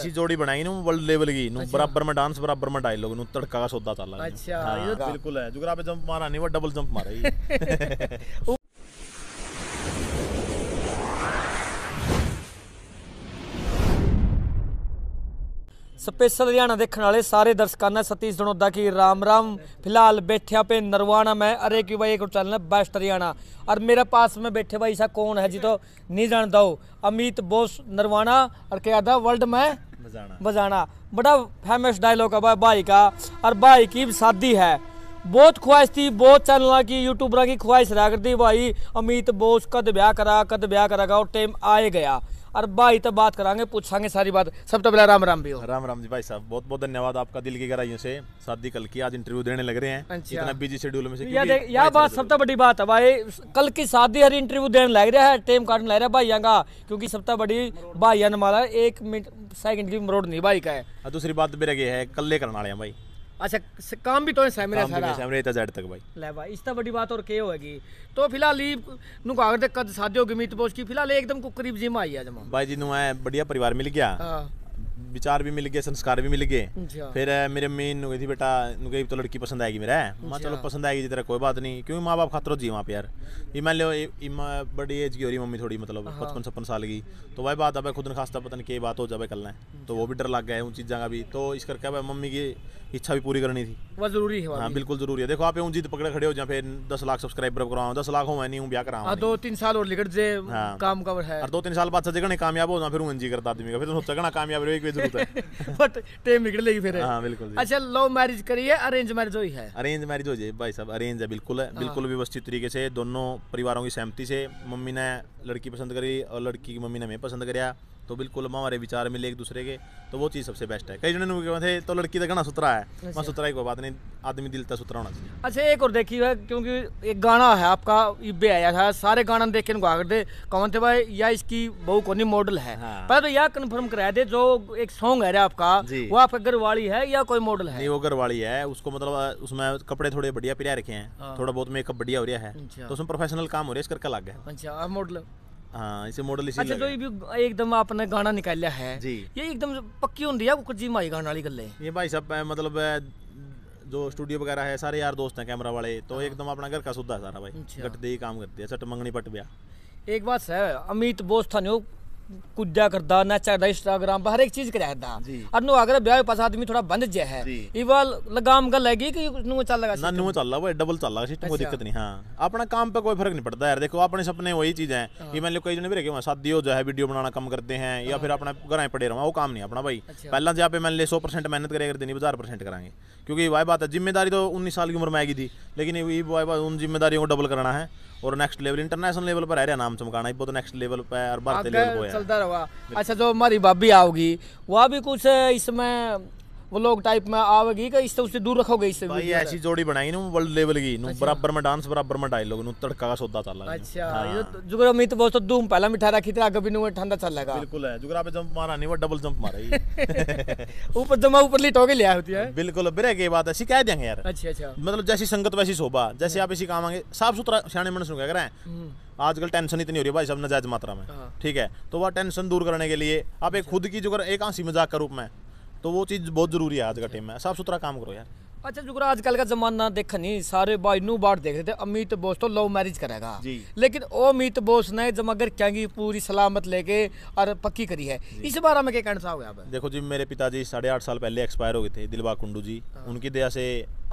ऐसी जोड़ी बनाई नु वर्ल्ड लेवल की नु अच्छा। बराबर में डांस बराबर में डायलॉग नु तड़का का सौदा चल अच्छा हां तो- बिल्कुल है जुगरा जंप मारा नहीं वो डबल जंप मारा ये स्पेशल हरियाणा देखने वाले सारे दर्शकान ने सतीश धनोदा की राम राम फिलहाल बैठे पे नरवाना में अरे की भाई एक चैनल बेस्ट हरियाणा और मेरे पास में बैठे भाई ऐसा कौन है जी तो नहीं जानता हो अमित बोस नरवाना और क्या वर्ल्ड में ਬਜਾਣਾ ਬੜਾ ਫੇਮਸ ਡਾਇਲੋਗ ਹੈ भाई का और भाई ਕੀ शादी ਹੈ ਬਹੁਤ ਖੁਆਇਸ਼ ਸੀ ਬਹੁਤ ਚੈਨਲਾਂ ਕੀ ਯੂਟਿਊਬਰਾਂ ਕੀ ਖੁਆਇਸ਼ ਰਹਿ ਕਰਦੀ ਭਾਈ ਅਮੀਤ ਬੋਸ ਕਦ ਵਿਆਹ ਕਰਾ ਕਦ ਵਿਆਹ ਕਰਾਗਾ ਉਹ ਟਾਈਮ ਆਏ ਗਿਆ और भाई तो बात करांगे पूछांगे सारी बात सब तो पहला राम राम भी हो राम राम जी भाई साहब बहुत बहुत धन्यवाद आपका दिल की गहराइयों से शादी कल की आज इंटरव्यू देने लग रहे हैं हाँ इतना बिजी हाँ। शेड्यूल में से यह बात सबसे तो बड़ी बात है भाई कल की शादी हर इंटरव्यू देने लग रहा है टेम काटने लग रहा है भाई का क्योंकि सबसे तो बड़ी भाई ने माला एक मिनट सेकंड की मरोड़ नहीं भाई का है हाँ, दूसरी बात मेरा ये है कल करने वाले हैं भाई अच्छा काम भी तो है सैमरे सारा सैमरे इतना जेड तक भाई ले भाई इस तो बड़ी बात और के होएगी तो फिलहाल ई नु कागज कद साधे होगी मीत बोस की फिलहाल एकदम को करीब जिम आई है जमा भाई जी नु है बढ़िया परिवार मिल गया हां विचार भी मिल गए संस्कार भी मिल गए फिर मेरे मम्मी थी बेटा तो लड़की पसंद आएगी मेरा माँ चलो पसंद आएगी तेरा कोई बात नहीं क्योंकि माँ बाप खातर जी वहाँ पे यार मान लो बड़ी एज की हो रही मम्मी थोड़ी मतलब हाँ। पचपन छप्पन साल की तो वही बात अब खुद न खास्ता पता नहीं क्या बात हो जाए कल तो वो भी डर लग गया उन चीज़ों का भी तो इस करके अब मम्मी की इच्छा भी पूरी करनी थी वो जरूरी है हाँ बिल्कुल जरूरी है देखो आप ऊंची पकड़े खड़े हो जाए फिर दस लाख सब्सक्राइबर कराऊँ दस लाख हो मैं नहीं हूँ ब्याह कराऊँ हाँ, दो तीन साल और लिखट जे हाँ। काम कवर है दो तीन साल बाद सजे कामयाब हो ना फिर करता आदमी का फिर तो सोचा कामयाब रहे जरूरत तो है बट टाइम निकल लेगी फिर हाँ बिल्कुल अच्छा लव मैरिज करिए अरेंज मैरिज हुई है अरेंज मैरिज हो जाए भाई साहब अरेंज है बिल्कुल है हाँ। बिल्कुल व्यवस्थित तरीके से दोनों परिवारों की सहमति से मम्मी ने लड़की पसंद करी और लड़की की मम्मी ने मैं पसंद कराया तो बिल्कुल हमारे विचार मिले एक दूसरे के तो वो चीज़ सबसे बेस्ट है कई जन थे तो लड़की तक तो ना सुतरा है अच्छा। मैं सुतरा ही कोई बात नहीं आदमी दिल तक सुतरा होना चाहिए अच्छा एक और देखी है क्योंकि एक गाना है आपका इबे आया था सारे गाने देखे के कर कौन थे भाई या इसकी बहु कौन मॉडल है हाँ। तो यह कन्फर्म कराया दे जो एक सॉन्ग है आपका वो आपका घर वाली है या कोई मॉडल है वो घर वाली है उसको मतलब उसमें कपड़े थोड़े बढ़िया पिरा रखे हैं हाँ। थोड़ा बहुत मेकअप बढ़िया हो रहा है अच्छा। तो उसमें प्रोफेशनल काम हो रहा है इस करके लग गया अच्छा मॉडल हाँ इसे मॉडल इसी अच्छा तो ये भी एकदम आपने गाना निकाला है जी ये एकदम पक्की होती है कुछ जी माई गाने वाली गल ये भाई सब मतलब जो स्टूडियो वगैरह है सारे यार दोस्त हैं कैमरा वाले तो एकदम अपना घर का सुधा है सारा भाई गट दे ही काम करते हैं सट मंगनी पट ब्याह एक बात है अमित बोस था कुद्या करदा नाचा करदा इंस्टाग्राम पर हर एक चीज करा करदा और नो अगर ब्याह पास आदमी थोड़ा बंद जे है इवा लगाम गल लगी कि नु चल लगा ना नु चल लगा डबल चल लगा सिस्टम कोई अच्छा। दिक्कत नहीं हां अपना काम पे कोई फर्क नहीं पड़ता यार देखो अपने सपने वही चीज है ये मान लो कई जने भी रखे शादी हो जाए वीडियो बनाना कम करते हैं या हाँ। फिर अपना घर पड़े रहा वो काम नहीं अपना भाई अच्छा। पहला जहाँ पे मान ले सौ परसेंट मेहनत करेगा देनी हजार परसेंट कराएंगे क्योंकि वही बात है जिम्मेदारी तो उन्नीस साल की उम्र में आएगी थी लेकिन ये बात उन जिम्मेदारियों को डबल कराना है और नेक्स्ट लेवल इंटरनेशनल लेवल पर है नाम चमकाना है तो नेक्स्ट लेवल पर और भारतीय लेवल पर है चलता रहा अच्छा जो हमारी भाभी आओगी वह भी कुछ इसमें व्लॉग टाइप में आवेगी कि इससे उससे दूर रखोगे इससे भाई ऐसी जोड़ी बनाई ना वर्ल्ड लेवल की नु अच्छा। बराबर में डांस बराबर में डायलॉग नु तड़का का सौदा चल अच्छा हाँ। तो जुगरा बहुत तो धूम पहला मिठा रखी तेरा कभी नु ठंडा चल लगा बिल्कुल है जुगरा पे जंप मारा नहीं वो डबल जंप मारा ऊपर जमा ऊपर लिटो के ले आए होती है बिल्कुल बिरे की बात ऐसी कह देंगे यार अच्छा अच्छा मतलब जैसी संगत वैसी शोभा जैसे हाँ। आप इसी काम आएंगे साफ सुथरा सियाने मन सुन कह रहे आजकल टेंशन इतनी हो रही है भाई साहब नजायज मात्रा में हाँ। ठीक है तो वह टेंशन दूर करने के लिए आप एक अच्छा। खुद की जुगर एक हंसी मजाक का रूप में तो वो चीज़ बहुत जरूरी है आज का टाइम में साफ सुथरा काम करो यार अच्छा जुगरा आजकल का जमाना देख नहीं सारे भाई नू बाट देख रहे थे अमित बोस तो लव मैरिज करेगा लेकिन ओ अमित बोस ने जमागर कहेंगी पूरी सलामत लेके और पक्की करी है इस बारे में क्या कहना चाहोगे आप देखो जी मेरे पिताजी साढ़े आठ साल पहले एक्सपायर हो गए थे दिलबा कुंडू जी हाँ। उनकी दया से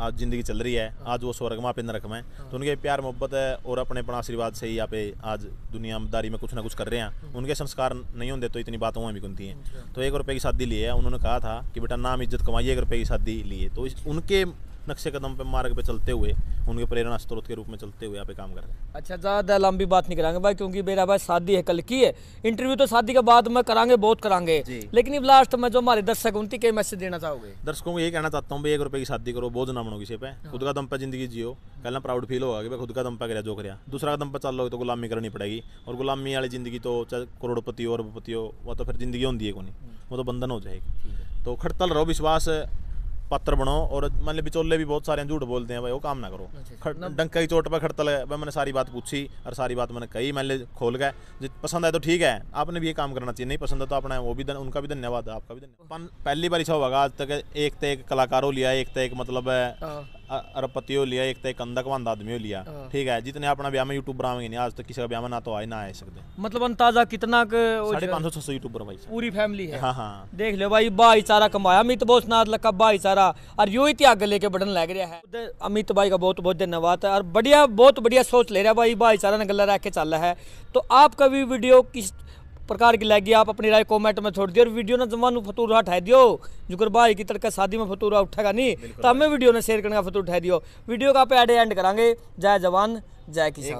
आज ज़िंदगी चल रही है आज वो स्वर्गमा पे नरक में तो उनके प्यार मोहब्बत है और अपने अपना आशीर्वाद से ही यहाँ पे आज दुनियादारी में कुछ ना कुछ कर रहे हैं उनके संस्कार नहीं होंगे तो इतनी बातों में भी गुनती हैं तो एक रुपये की शादी ली है उन्होंने कहा था कि बेटा नाम इज्जत कमाइए एक रुपये की शादी लिए तो उनके नक्शे कदम पे मार्ग पे चलते हुए उनके प्रेरणा स्रोत के रूप में चलते हुए यहाँ पे काम कर रहे हैं अच्छा ज़्यादा लंबी बात नहीं करेंगे भाई क्योंकि मेरा भाई शादी है कल की है इंटरव्यू तो शादी के बाद में करांगे बहुत करांगे लेकिन अब लास्ट में जो हमारे दर्शक उनकी क्या मैसेज देना चाहोगे दर्शकों को ये कहना चाहता हूँ भाई एक रुपये की शादी करो बोझ ना बनो किसी पे खुद का दम पर जिंदगी जियो पहला प्राउड फील होगा कि भाई खुद का दम पर जो करा दूसरा का दम पर चल लो तो गुलामी करनी पड़ेगी और गुलामी वाली जिंदगी तो चाहे करोड़पति हो अरबपति हो वो तो फिर जिंदगी होती है कोई हाँ। वो तो बंधन हो जाएगी तो खड़तल रहो विश्वास पत्र बनाओ और मान लो बिचौले भी बहुत सारे झूठ बोलते हैं भाई वो काम ना करो अच्छा, अच्छा। डंका की चोट पर खड़तल है भाई मैंने सारी बात पूछी और सारी बात मैंने कही मैंने खोल गए पसंद है तो ठीक है आपने भी ये काम करना चाहिए नहीं पसंद है तो अपना वो भी उनका भी धन्यवाद है आपका भी धन्यवाद पहली बार ऐसा होगा आज तक एक तो एक कलाकारों लिया एक तो एक मतलब अरबपतियों लिया एक तो एक अंधा कमांदा लिया हाँ। ठीक है जितने अपना ब्याह में यूट्यूबर आएंगे नहीं आज तक तो किसी का ब्याह में ना तो आए ना आए सकते मतलब अंदाजा कितना साढ़े पाँच सौ छह सौ यूट्यूबर भाई पूरी फैमिली है हाँ हाँ देख लो भाई भाईचारा कमाया अमित बोस नाथ लगा भाईचारा और यो इतिहाग लेके बटन लग रहा है अमित भाई का बहुत बहुत धन्यवाद है और बढ़िया बहुत बढ़िया सोच ले रहा है भाई भाईचारा ने गला रख के चल रहा है तो आपका भी वीडियो किस प्रकार की लैगी आप अपनी राय कमेंट में छोड़ दियो और वीडियो ने जमान फतूरा उठा दियो जुकर भाई की तड़का शादी में फतूरा उठेगा नहीं तो हमें वीडियो ने शेयर करने का फतूर उठा दियो वीडियो का आप एड एंड करांगे जय जवान जय किसान